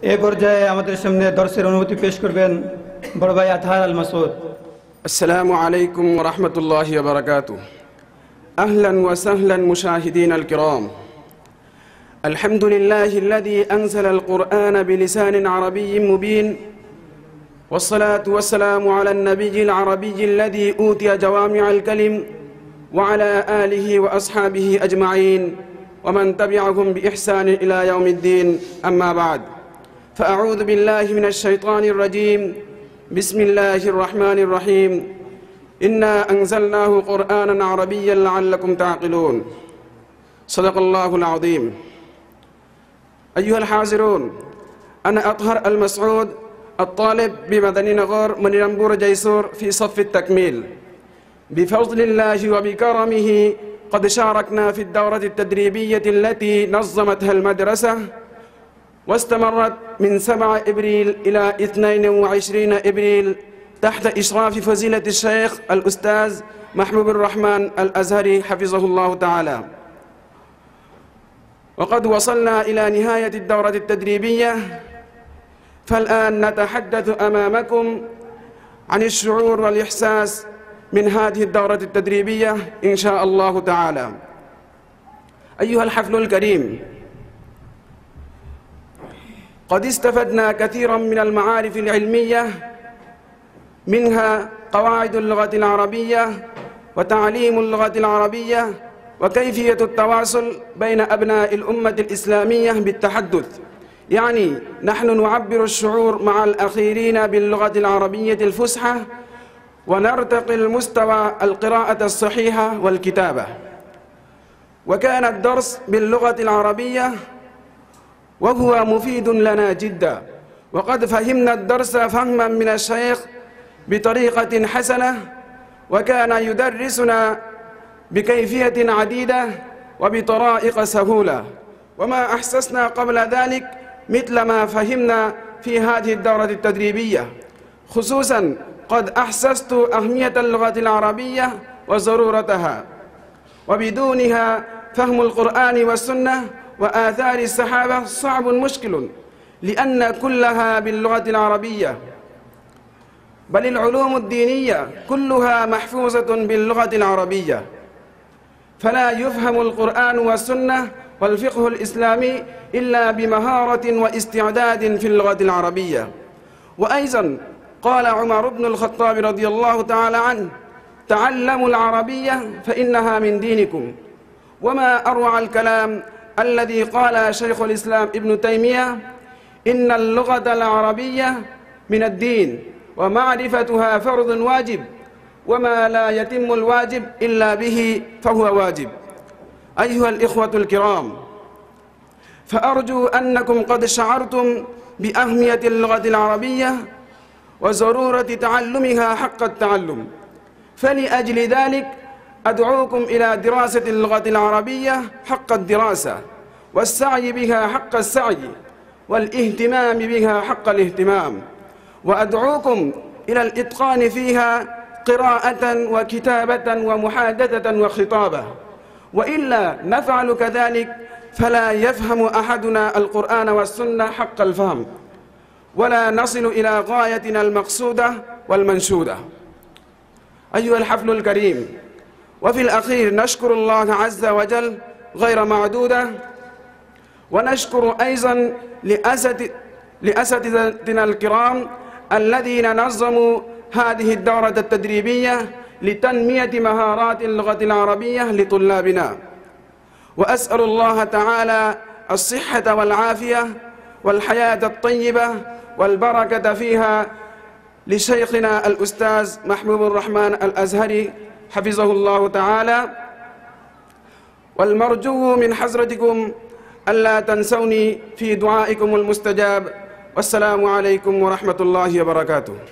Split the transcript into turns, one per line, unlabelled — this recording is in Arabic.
السلام عليكم ورحمة الله وبركاته أهلا وسهلا مشاهدين الكرام الحمد لله الذي أنزل القرآن بلسان عربي مبين والصلاة والسلام على النبي العربي الذي أوتي جوامع الكلم وعلى آله وأصحابه أجمعين ومن تبعهم بإحسان إلى يوم الدين أما بعد فأعوذ بالله من الشيطان الرجيم بسم الله الرحمن الرحيم إنا أنزلناه قرآنا عربيا لعلكم تعقلون صدق الله العظيم أيها الحاضرون أنا أطهر المسعود الطالب بمدني نغار من رنبور جيسور في صف التكميل بفضل الله وبكرمه قد شاركنا في الدورة التدريبية التي نظمتها المدرسة واستمرت من 7 إبريل إلى 22 إبريل تحت إشراف فزيلة الشيخ الأستاذ محمود الرحمن الأزهري حفظه الله تعالى وقد وصلنا إلى نهاية الدورة التدريبية فالآن نتحدث أمامكم عن الشعور والإحساس من هذه الدورة التدريبية إن شاء الله تعالى أيها الحفل الكريم قد استفدنا كثيرا من المعارف العلمية منها قواعد اللغة العربية وتعليم اللغة العربية وكيفية التواصل بين أبناء الأمة الإسلامية بالتحدث يعني نحن نعبر الشعور مع الأخيرين باللغة العربية الفصحى ونرتقي المستوى القراءة الصحيحة والكتابة وكان الدرس باللغة العربية وهو مفيد لنا جدا وقد فهمنا الدرس فهما من الشيخ بطريقة حسنة وكان يدرسنا بكيفية عديدة وبطرائق سهولة وما أحسسنا قبل ذلك مثل ما فهمنا في هذه الدورة التدريبية خصوصا قد أحسست أهمية اللغة العربية وضرورتها وبدونها فهم القرآن والسنة وآثار الصحابة صعب مشكل لأن كلها باللغة العربية بل العلوم الدينية كلها محفوظة باللغة العربية فلا يفهم القرآن والسنة والفقه الإسلامي إلا بمهارة واستعداد في اللغة العربية وأيضا قال عمر بن الخطاب رضي الله تعالى عنه تعلموا العربية فإنها من دينكم وما أروع الكلام الذي قال شيخ الإسلام ابن تيمية إن اللغة العربية من الدين ومعرفتها فرض واجب وما لا يتم الواجب إلا به فهو واجب أيها الإخوة الكرام فأرجو أنكم قد شعرتم بأهمية اللغة العربية وضرورة تعلمها حق التعلم فلأجل ذلك أدعوكم إلى دراسة اللغة العربية حق الدراسة والسعي بها حق السعي والاهتمام بها حق الاهتمام وأدعوكم إلى الإتقان فيها قراءة وكتابة ومحادثة وخطابة وإلا نفعل كذلك فلا يفهم أحدنا القرآن والسنة حق الفهم ولا نصل إلى غايتنا المقصودة والمنشودة أيها الحفل الكريم وفي الأخير نشكر الله عز وجل غير معدودة ونشكر أيضا لأساتذتنا الكرام الذين نظموا هذه الدورة التدريبية لتنمية مهارات اللغة العربية لطلابنا وأسأل الله تعالى الصحة والعافية والحياة الطيبة والبركة فيها لشيخنا الأستاذ محمود الرحمن الأزهري حفظه الله تعالى والمرجو من حضرتكم ألا تنسوني في دعائكم المستجاب والسلام عليكم ورحمة الله وبركاته